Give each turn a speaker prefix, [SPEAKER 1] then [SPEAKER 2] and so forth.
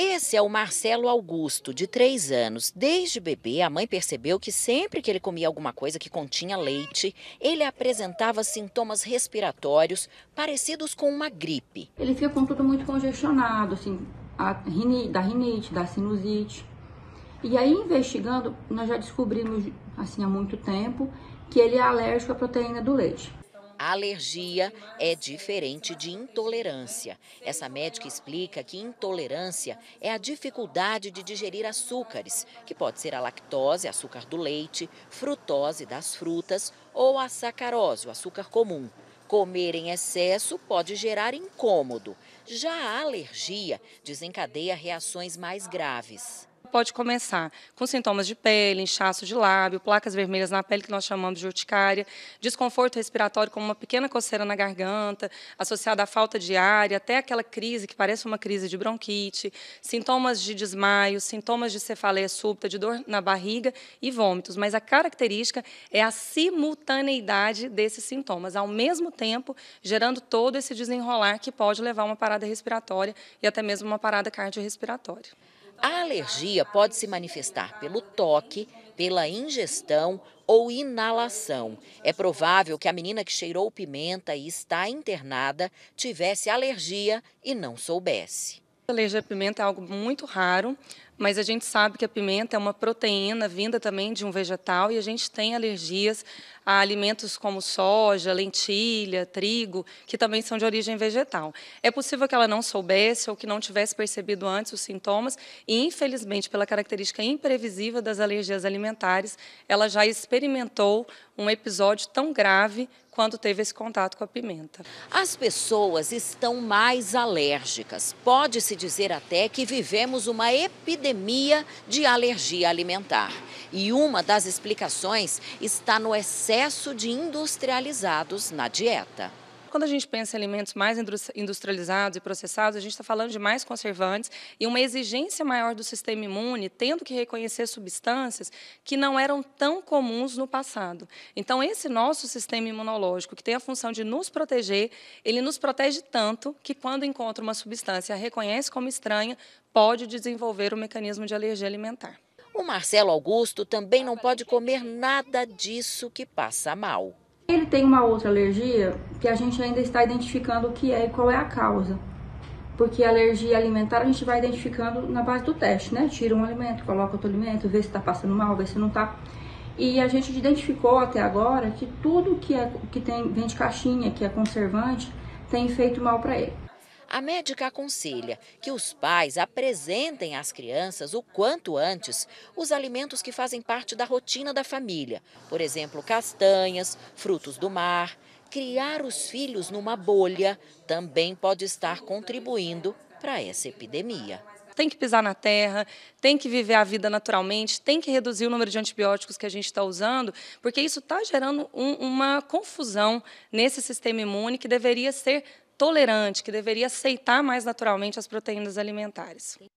[SPEAKER 1] Esse é o Marcelo Augusto, de 3 anos. Desde bebê, a mãe percebeu que sempre que ele comia alguma coisa que continha leite, ele apresentava sintomas respiratórios
[SPEAKER 2] parecidos com uma gripe. Ele fica com tudo muito congestionado, assim, rinite, da rinite, da sinusite. E aí, investigando, nós já descobrimos, assim, há muito tempo, que ele é alérgico à proteína do leite alergia
[SPEAKER 1] é diferente de intolerância. Essa médica explica que intolerância é a dificuldade de digerir açúcares, que pode ser a lactose, açúcar do leite, frutose das frutas ou a sacarose, o açúcar comum. Comer em excesso pode gerar incômodo. Já a alergia desencadeia reações mais graves
[SPEAKER 3] pode começar com sintomas de pele, inchaço de lábio, placas vermelhas na pele, que nós chamamos de urticária, desconforto respiratório, como uma pequena coceira na garganta, associada à falta de ar, até aquela crise que parece uma crise de bronquite, sintomas de desmaio, sintomas de cefaleia súbita, de dor na barriga e vômitos. Mas a característica é a simultaneidade desses sintomas, ao mesmo tempo gerando todo esse desenrolar que pode levar a uma parada respiratória e até mesmo uma parada cardiorrespiratória.
[SPEAKER 1] A alergia pode se manifestar pelo toque, pela ingestão ou inalação. É provável que a menina que cheirou pimenta e está internada tivesse alergia e não soubesse. A alergia à pimenta
[SPEAKER 3] é algo muito raro mas a gente sabe que a pimenta é uma proteína vinda também de um vegetal e a gente tem alergias a alimentos como soja, lentilha, trigo, que também são de origem vegetal. É possível que ela não soubesse ou que não tivesse percebido antes os sintomas e, infelizmente, pela característica imprevisível das alergias alimentares, ela já experimentou um episódio tão grave quando teve esse contato com a pimenta.
[SPEAKER 1] As pessoas estão mais alérgicas. Pode-se dizer até que vivemos uma epidemia Epidemia de alergia alimentar. E uma das explicações está no excesso de industrializados na dieta.
[SPEAKER 3] Quando a gente pensa em alimentos mais industrializados e processados, a gente está falando de mais conservantes e uma exigência maior do sistema imune, tendo que reconhecer substâncias que não eram tão comuns no passado. Então, esse nosso sistema imunológico, que tem a função de nos proteger, ele nos protege tanto que, quando encontra uma substância, a reconhece como estranha,
[SPEAKER 1] pode desenvolver o um mecanismo de alergia alimentar. O Marcelo Augusto também não pode comer nada disso que passa mal.
[SPEAKER 2] Ele tem uma outra alergia que a gente ainda está identificando o que é e qual é a causa. Porque a alergia alimentar a gente vai identificando na base do teste, né? Tira um alimento, coloca outro alimento, vê se está passando mal, vê se não está. E a gente identificou até agora que tudo que, é, que tem, vem de caixinha, que é conservante, tem feito mal para ele.
[SPEAKER 1] A médica aconselha que os pais apresentem às crianças o quanto antes os alimentos que fazem parte da rotina da família, por exemplo, castanhas, frutos do mar. Criar os filhos numa bolha também pode estar contribuindo para essa epidemia tem que
[SPEAKER 3] pisar na terra, tem que viver a vida naturalmente, tem que reduzir o número de antibióticos que a gente está usando, porque isso está gerando um, uma confusão nesse sistema imune que deveria ser tolerante, que deveria aceitar mais naturalmente as proteínas alimentares.